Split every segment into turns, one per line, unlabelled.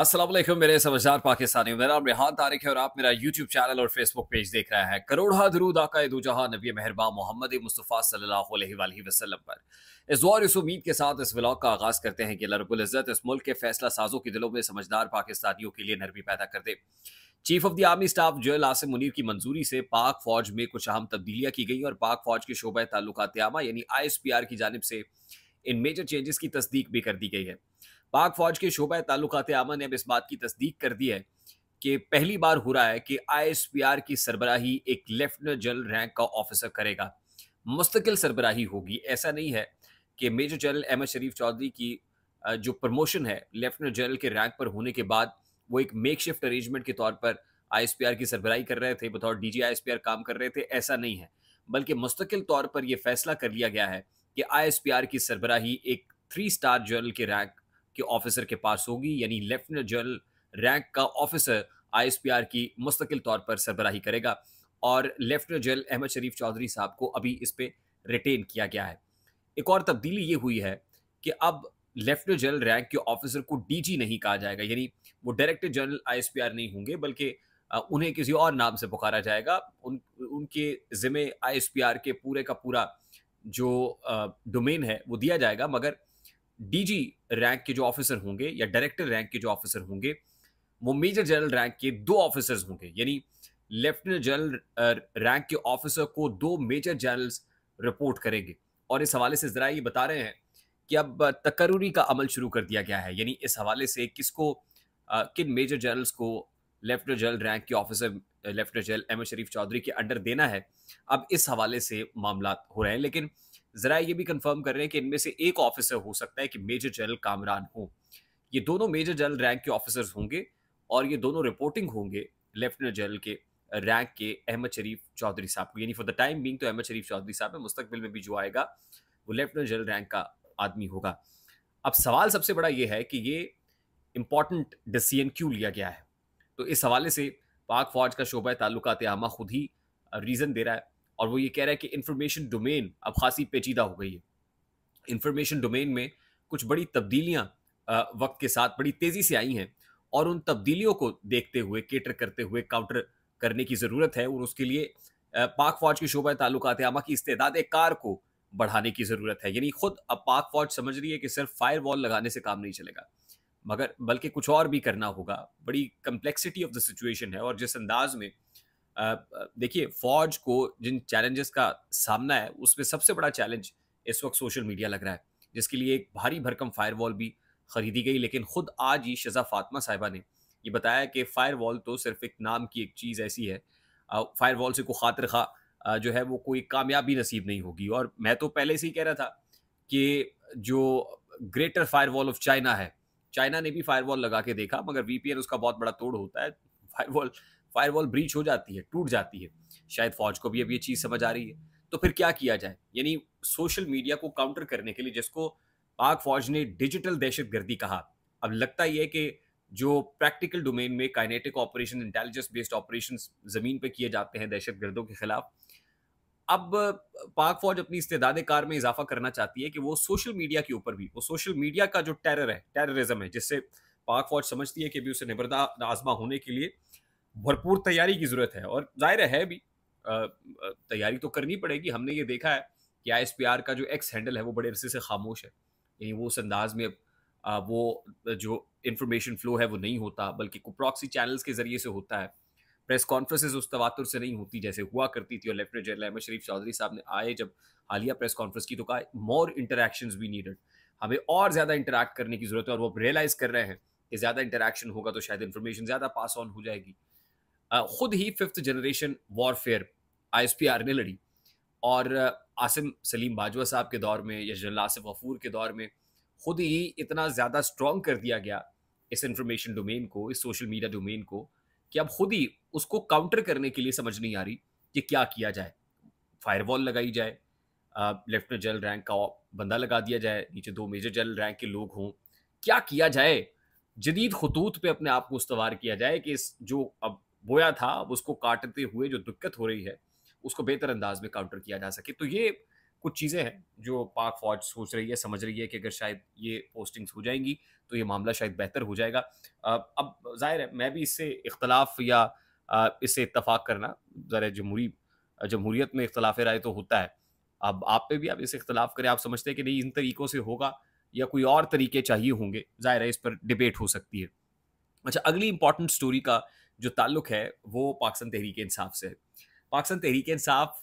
असलम मेरे समझदार पाकिस्तानी मेरा नाम रिहान तारिक है और आप मेरा यूट्यूब चैनल और फेसबुक पेज देख रहे हैं करोड़ा दरूद आका दो जहां नबी मेहरबा मोहम्मद मुस्तफ़ा सल्लल्लाहु अलैहि वसल्लम पर इस दौर इस उम्मीद के साथ इस व्लॉग का आगाज़ करते हैं कि रबुल्ज़त इस मुल्क के फैसला साजों के दिलों में समझदार पाकिस्तानियों के लिए नरमी पैदा कर दे chief of the army staff जोयल आसिम मुनीर की मंजूरी से पाक फौज में कुछ अहम तब्दीलियाँ की गई और पाक फौज के शोबा ताल्लुकात यानी आई एस पी आर की जानब से इन मेजर चेंजेस की तस्दीक भी कर दी गई है पाक फौज के शोबा तालुकात आमा ने अब इस बात की तस्दीक कर दी है कि पहली बार हो रहा है कि आईएसपीआर की सरबराही एक लेफ्टिनेंट जनरल रैंक का ऑफिसर करेगा मुस्तकिल सरबराही होगी ऐसा नहीं है कि मेजर जनरल अहमद शरीफ चौधरी की जो प्रमोशन है लेफ्टिनेंट जनरल के रैंक पर होने के बाद वो एक मेक शिफ्ट अरेंजमेंट के तौर पर आईएसपीआर की सरबराही कर रहे थे बतौर पी आर काम कर रहे थे ऐसा नहीं है बल्कि मुस्तकिल तौर पर यह फैसला कर लिया गया है कि आईएसपीआर की सरबराही एक थ्री स्टार जनरल के रैंक के ऑफिसर के पास होगी यानी लेफ्टिनेंट जनरल रैंक का ऑफिसर आईएसपीआर की मुस्तकिल तौर पर सरबराही करेगा और लेफ्टिनेंट जनरल अहमद शरीफ चौधरी साहब को अभी इस पर रिटेन किया गया है एक और तब्दीली ये हुई है कि अब लेफ्टिनेंट जनरल रैंक के ऑफिसर को डीजी नहीं कहा जाएगा यानी वो डायरेक्टर जनरल आईएसपीआर नहीं होंगे बल्कि उन्हें किसी और नाम से पुकारा जाएगा उन उनके ज़िम्मे आईएसपीआर के पूरे का पूरा जो डोमेन है वो दिया जाएगा मगर डीजी रैंक के जो ऑफिसर होंगे या डायरेक्टर रैंक के जो ऑफिसर होंगे वो मेजर जनरल रैंक के दो ऑफिसर्स होंगे यानी लेफ्टिनेंट जनरल रैंक के ऑफिसर को दो मेजर जनरल्स रिपोर्ट करेंगे और इस हवाले से ज़रा ये बता रहे हैं कि अब तकरूरी का अमल शुरू कर दिया गया है यानी इस हवाले से किसको किन मेजर जनरल्स को लेफ्टिनेंट जनरल रैंक के officer lieutenant general M Sharif Chaudhry के अंडर देना है अब इस हवाले से मामला हो रहे हैं लेकिन जरा ये भी कंफर्म कर रहे हैं कि इनमें से एक ऑफिसर हो सकता है कि मेजर जनरल कामरान हो ये दोनों मेजर जनरल रैंक के ऑफिसर्स होंगे और ये दोनों रिपोर्टिंग होंगे लेफ्टिनेंट जनरल के रैंक के अहमद शरीफ चौधरी साहब को यानी फॉर द टाइम बींग तो अहमद शरीफ चौधरी साहब है मुस्तकबिल में भी जो आएगा वो लेफ्टिनेंट जनरल रैंक का आदमी होगा अब सवाल सबसे बड़ा ये है कि ये इंपॉर्टेंट डिसीजन क्यों लिया गया है तो इस हवाले से पाक फौज का शोबा ताल्लुकात आमा खुद ही रीज़न दे रहा है और वो ये कह रहा है कि इन्फॉर्मेशन डोमेन अब खासी पेचीदा हो गई है इन्फॉर्मेशन डोमेन में कुछ बड़ी तब्दीलियाँ वक्त के साथ बड़ी तेज़ी से आई हैं और उन तब्दीलियों को देखते हुए केटर करते हुए काउंटर करने की ज़रूरत है और उसके लिए पाक फौज की शोबा तल्लक़ आमा की इस्तेदाद कार को बढ़ाने की ज़रूरत है यानी खुद अब पाक फौज समझ रही है कि सिर्फ फायर वॉल लगाने से काम नहीं चलेगा मगर बल्कि कुछ और भी करना होगा बड़ी कम्प्लेक्सिटी ऑफ द सिचुएशन है और जिस अंदाज में देखिए फौज को जिन चैलेंजेस का सामना है उसमें सबसे बड़ा चैलेंज इस वक्त सोशल मीडिया लग रहा है जिसके लिए एक भारी भरकम फायरवॉल भी खरीदी गई लेकिन खुद आज ही शजा फातमा साहिबा ने ये बताया कि फायरवॉल तो सिर्फ एक नाम की एक चीज़ ऐसी है फायरवॉल से कोई खातर खा जो है वो कोई कामयाबी नसीब नहीं होगी और मैं तो पहले से ही कह रहा था कि जो ग्रेटर फायरवॉल ऑफ चाइना है चाइना ने भी फायरवॉल लगा के देखा मगर वीपीएन उसका बहुत बड़ा तोड़ होता है फायरवॉल फायरवॉल ब्रीच हो जाती है टूट जाती है शायद फौज को भी अब ये चीज़ समझ आ रही है तो फिर क्या किया जाए यानी सोशल मीडिया को काउंटर करने के लिए जिसको पाक फौज ने डिजिटल दहशत गर्दी कहा अब लगता ही है कि जो प्रैक्टिकल डोमेन में kinetic operation intelligence based operation ज़मीन पर किए जाते हैं दहशत गर्दों के खिलाफ अब पाक फौज अपनी इस्तेदाद कार में इजाफा करना चाहती है कि वो सोशल मीडिया के ऊपर भी वो सोशल मीडिया का जो टेरर है टेररिज्म है जिससे पाक फौज समझती है कि अभी उसे निबरदा आजमा होने के लिए भरपूर तैयारी की जरूरत है और जाहिर है भी तैयारी तो करनी पड़ेगी हमने ये देखा है कि आई का जो एक्स हैंडल है वो बड़े अरसे से खामोश है यानी वो उस अंदाज में वो जो इंफॉर्मेशन फ्लो है वो नहीं होता बल्कि कुप्रॉक्सी चैनल्स के जरिए से होता है प्रेस कॉन्फ्रेंसेज उस तवातुर से नहीं होती जैसे हुआ करती थी और लेफ्टिनेंट जनरल अहमद शरीफ चौधरी साहब ने आए जब हालिया प्रेस कॉन्फ्रेंस की तो कहा मोर इंटरेक्शन भी नीडेड हमें और ज़्यादा इंटरेक्ट करने की ज़रूरत है और वो रियलाइज़ कर रहे हैं कि ज़्यादा इंटरेक्शन होगा तो शायद इन्फॉर्मेशन ज़्यादा पास ऑन हो जाएगी खुद ही फिफ्थ जनरेशन वॉरफेयर आई ने लड़ी और आसिम सलीम बाजवा साहब के दौर में या जनरल आसिफ गफूर के दौर में खुद ही इतना ज़्यादा स्ट्रॉन्ग कर दिया गया इस इंफॉर्मेशन डोमेन को इस सोशल मीडिया डोमेन को कि अब खुद ही उसको काउंटर करने के लिए समझ नहीं आ रही कि क्या किया जाए फायरवॉल लगाई जाए लेफ्टिनेंट जनरल रैंक का बंदा लगा दिया जाए नीचे दो मेजर जनरल रैंक के लोग हों क्या किया जाए जदीद खतूत पे अपने आप को उसवार किया जाए कि इस जो अब बोया था उसको काटते हुए जो दिक्कत हो रही है उसको बेहतर अंदाज में काउंटर किया जा सके तो ये कुछ चीज़ें हैं जो पाक फौज सोच रही है समझ रही है कि अगर शायद ये पोस्टिंग्स हो जाएंगी तो ये मामला शायद बेहतर हो जाएगा अब जाहिर है मैं भी इससे इख्तलाफ या इससे इतफाक़ करना ज़रा जमहूरी जमहूरीत में इख्तलाफ राय तो होता है अब आप पे भी आप इसे इख्तलाफ करें आप समझते हैं कि नहीं इन तरीक़ों से होगा या कोई और तरीके चाहिए होंगे ज़ाहिर है इस पर डिबेट हो सकती है अच्छा अगली इंपॉर्टेंट स्टोरी का जो ताल्लुक है वो पाकिस्तान तहरीक इंसाफ से है Pakistan Tehreek Insaf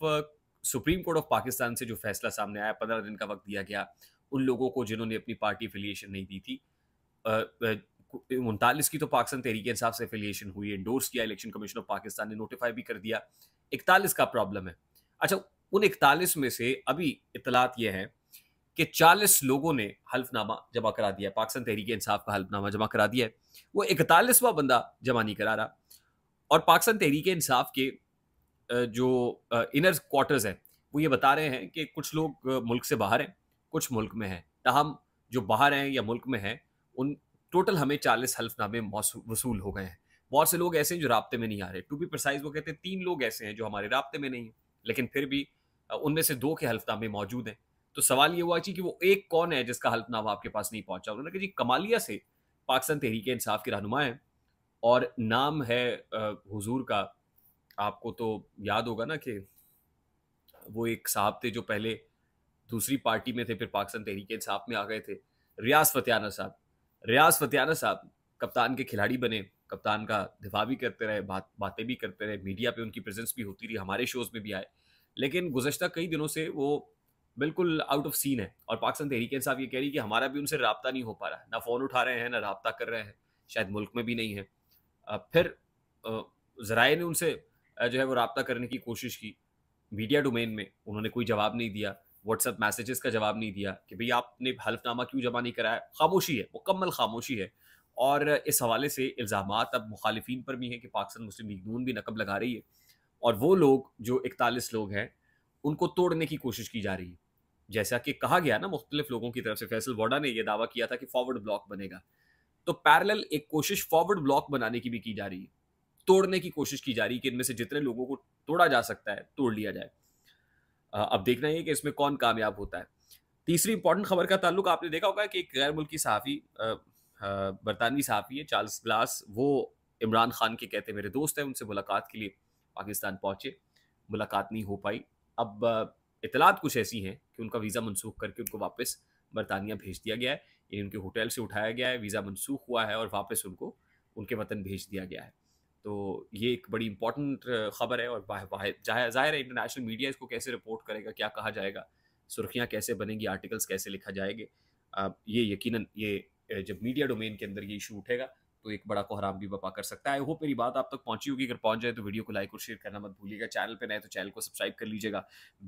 supreme court of Pakistan से जो फैसला सामने आया पंद्रह दिन का वक्त दिया गया उन लोगों को जिन्होंने अपनी पार्टी एफिलिएशन नहीं दी थी उनतालीस की तो पाकिस्तान तहरीक इंसाफ से एफिलिएशन हुई इंडोर्स किया इलेक्शन कमीशन ऑफ पाकिस्तान ने नोटिफाई भी कर दिया इकतालीस का प्रॉब्लम है अच्छा उन इकतालीस में से अभी इतलात यह है कि चालीस लोगों ने हल्फनामा जमा करा दिया पाकिस्तान तहरीक इंसाफ का हल्फनामा जमा करा दिया है वो इकतालीसवा बंदा जमा नहीं करा रहा और पाकिस्तान तहरीक इंसाफ के जो इनर क्वार्टर्स हैं वो ये बता रहे हैं कि कुछ लोग मुल्क से बाहर हैं कुछ मुल्क में हैं तहम जो बाहर हैं या मुल्क में हैं उन टोटल हमें चालीस हल्फनामे वसूल हो गए हैं बहुत से लोग ऐसे हैं जो रबते में नहीं आ रहे टू बी प्रसाइज वो कहते हैं तीन लोग ऐसे हैं जो हमारे रबते में नहीं हैं लेकिन फिर भी उनमें से दो के हल्फनामे मौजूद हैं तो सवाल ये हुआ जी कि वो एक कौन है जिसका हल्फनामा आपके पास नहीं पहुंचा उन्होंने कहा जी कमालिया से पाकिस्तान तहरीक इंसाफ के रहनुमा हैं और नाम है हुजूर का आपको तो याद होगा ना कि वो एक साहब थे जो पहले दूसरी पार्टी में थे फिर पाकिस्तान तहरीक साहब में आ गए थे रियाज फतियाना साहब रियाज फतियाना साहब कप्तान के खिलाड़ी बने कप्तान का दिफा भी करते रहे बात बातें भी करते रहे मीडिया पे उनकी प्रेजेंस भी होती रही हमारे शोज़ में भी आए लेकिन गुजशत कई दिनों से वो बिल्कुल आउट ऑफ सीन है और पाकिस्तान तहरीक साहब ये कह रही कि हमारा भी उनसे रबता नहीं हो पा रहा है ना फ़ोन उठा रहे हैं ना रबता कर रहे हैं शायद मुल्क में भी नहीं है फिर जराए ने उनसे जो है वो रबता करने की कोशिश की मीडिया डोमेन में उन्होंने कोई जवाब नहीं दिया व्हाट्सएप मैसेजेस का जवाब नहीं दिया कि भई आपने हल्फनामा क्यों जमा नहीं कराया खामोशी है मुकम्मल खामोशी है और इस हवाले से इल्ज़ाम अब मुखालफन पर भी हैं कि पाकिस्तान मुस्लिम लीग नून भी नकब लगा रही है और वो लोग जो इकतालीस लोग हैं उनको तोड़ने की कोशिश की जा रही है जैसा कि कहा गया ना मुख्तलिफ लोगों की तरफ से फैसल वोडा ने यह दावा किया था कि फॉरवर्ड ब्लॉक बनेगा तो पैरेलल एक कोशिश फॉरवर्ड ब्लॉक बनाने की भी की जा रही है तोड़ने की कोशिश की जा रही है कि इनमें से जितने लोगों को तोड़ा जा सकता है तोड़ लिया जाए अब देखना है कि इसमें कौन कामयाब होता है तीसरी इंपॉर्टेंट खबर का ताल्लुक आपने देखा होगा कि एक गैर मुल्की सहाफ़ी बरतानवी सहाफ़ी है चार्ल्स ग्लास वो इमरान खान के कहते मेरे दोस्त हैं उनसे मुलाकात के लिए पाकिस्तान पहुंचे मुलाकात नहीं हो पाई अब इतलात कुछ ऐसी हैं कि उनका वीज़ा मनसूख करके उनको वापस बरतानिया भेज दिया गया है इनके उनके होटल से उठाया गया है वीज़ा मनसूख हुआ है और वापस उनको उनके वतन भेज दिया गया है तो ये एक बड़ी इंपॉर्टेंट खबर है और जाहिर है इंटरनेशनल मीडिया इसको कैसे रिपोर्ट करेगा क्या कहा जाएगा सुर्खियाँ कैसे बनेंगी आर्टिकल्स कैसे लिखा जाएंगे ये यकीनन ये जब मीडिया डोमेन के अंदर ये इशू उठेगा तो एक बड़ा कोहराम भी बपा कर सकता है आई होप मेरी बात आप तक पहुंची होगी अगर पहुंच जाए तो वीडियो को लाइक और शेयर करना मत भूलिएगा चैनल पर नए तो चैनल को सब्सक्राइब कर लीजिएगा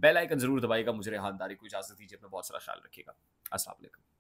बेल आइकन जरूर दबाएगा मुझे रेहानदारी को इजाजत दीजिए अपना बहुत सारा ख्याल रखिएगा असला